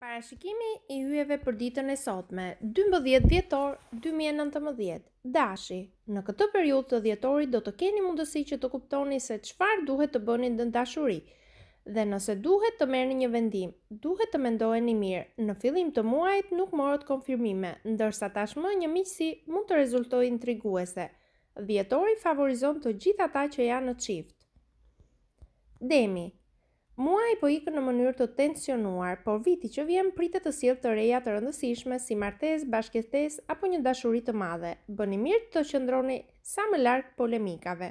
Parashikimi i hyjeve për ditën e sotme, 12 vjetor 2019. Dashi, në këtë periudhë të dhjetorit do të keni mundësi që të kuptoni se çfarë duhet të bëni në dashuri. Dhe nëse duhet të merrni një vendim, duhet të mendoheni mirë. Në fillim të muajit nuk morët konfirmime, ndërsa tashmë një miqësi mund të rezultojë intriguese. Dhjetori favorizon të gjitha ta që janë në çift. Demi, Muaj po ikën në mënyrë të tensionuar, por viti që vjen pritet të sjellë të reja të rëndësishme si martesë, bashkëtesë apo një dashuri të madhe. Bëni mirë të qëndroni sa më larg polemikave.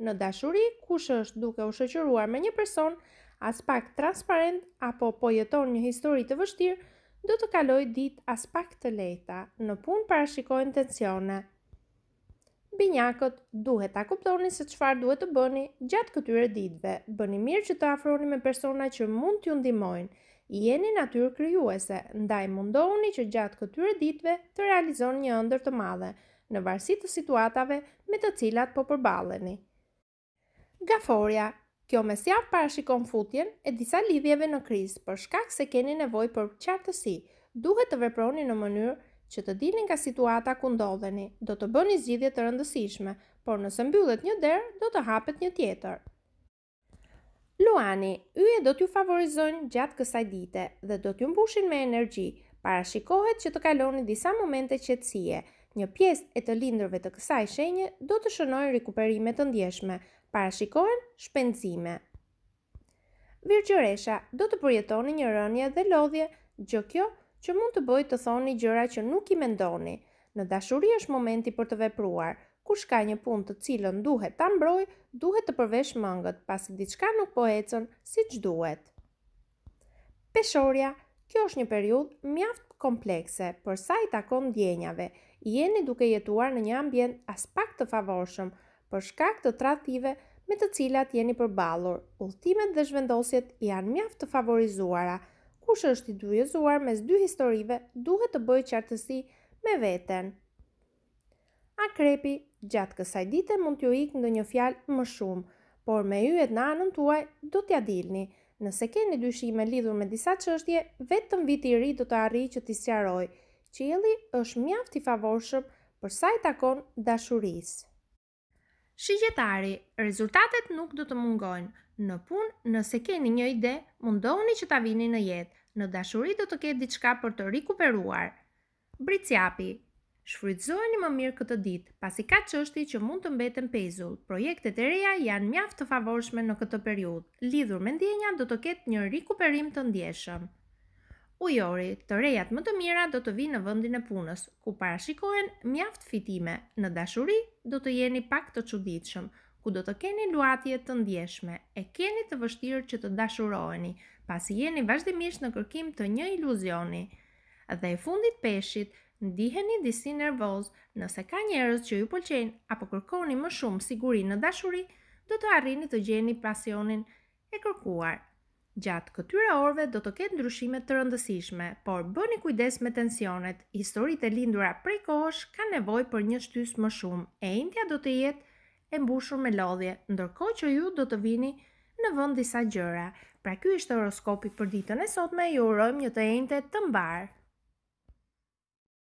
Në dashuri, kush është duke u shoqëruar me një person, as pak transparent apo po jeton një histori të vështirë, do të kalojë ditë as pak të lehta. Në punë parashikojnë tensione binjakët duhet ta kuptoni se çfarë duhet të bëni gjatë këtyre ditëve. Bëni mirë që të afroni me persona që mund t'ju ndihmojnë. Jeni natyrë krijuese, ndaj mundohuni që gjatë këtyre ditëve të realizoni një ëndër të madhe në varësi të situatave me të cilat po përballeni. Gaforia Kjo me si parashikon futjen e disa lidhjeve në kriz, për shkak se keni nevoj për qartësi, duhet të veproni në mënyrë që të dilin nga situata ku ndodheni. Do të bëni zgjidhje të rëndësishme, por nëse mbyllet një derë, do të hapet një tjetër. Luani, yje do t'ju favorizojnë gjatë kësaj dite dhe do t'ju mbushin me energji. Parashikohet që të kaloni disa momente qetësie. Një pjesë e të lindurve të kësaj shenje do të shënojë rikuperime të ndjeshme. Parashikohen shpenzime. Virgjoresha, do të përjetoni një rënje dhe lodhje, gjë kjo që mund të bëjt të thoni gjëra që nuk i mendoni. Në dashuri është momenti për të vepruar. Kush ka një pun të cilën duhet të mbroj, duhet të përvesh mëngët, pasi diçka nuk po ecën si që duhet. Peshorja, kjo është një periud mjaft komplekse, për sa i takon djenjave, jeni duke jetuar në një ambjent as pak të favorshëm, për shkak të trative me të cilat jeni përballur. Udhtimet dhe zhvendosjet janë mjaft të favorizuara, kush është i dyezuar mes dy historive duhet të bëjë qartësi me veten. Akrepi, gjatë kësaj dite mund t'ju ikë në një fjalë më shumë, por me ju e të nanën tuaj do t'ja dilni. Nëse keni dyshime lidhur me disa qështje, vetëm vit i ri do të arri që t'i sjaroj. Qili është mjaft i favorshëm për sa i takon dashurisë. Shigjetari, rezultatet nuk do të mungojnë, Në punë, nëse keni një ide, mundohuni që ta vini në jetë. Në dashuri do të ketë diçka për të rikuperuar. Bricjapi Shfrytëzojeni më mirë këtë ditë, pasi ka çështje që mund të mbeten pezull. Projektet e reja janë mjaft të favorshme në këtë periudhë. Lidhur me ndjenjat do të ketë një rikuperim të ndjeshëm. Ujori, të rejat më të mira do të vinë në vendin e punës, ku parashikohen mjaft fitime. Në dashuri do të jeni pak të çuditshëm ku do të keni luatje të ndjeshme, e keni të vështirë që të dashuroheni, pasi jeni vazhdimisht në kërkim të një iluzioni. Dhe e fundit peshit, ndiheni disi nervoz nëse ka njerëz që ju pëlqejnë apo kërkoni më shumë siguri në dashuri, do të arrini të gjeni pasionin e kërkuar. Gjatë këtyre orëve do të ketë ndryshime të rëndësishme, por bëni kujdes me tensionet. Historitë e lindura prej kohësh kanë nevojë për një shtys më shumë e do të jetë e mbushur me lodhje, ndërko që ju do të vini në vënd disa gjëra. Pra ky është horoskopi për ditën e sot me ju urojmë një të ejnët të mbarë.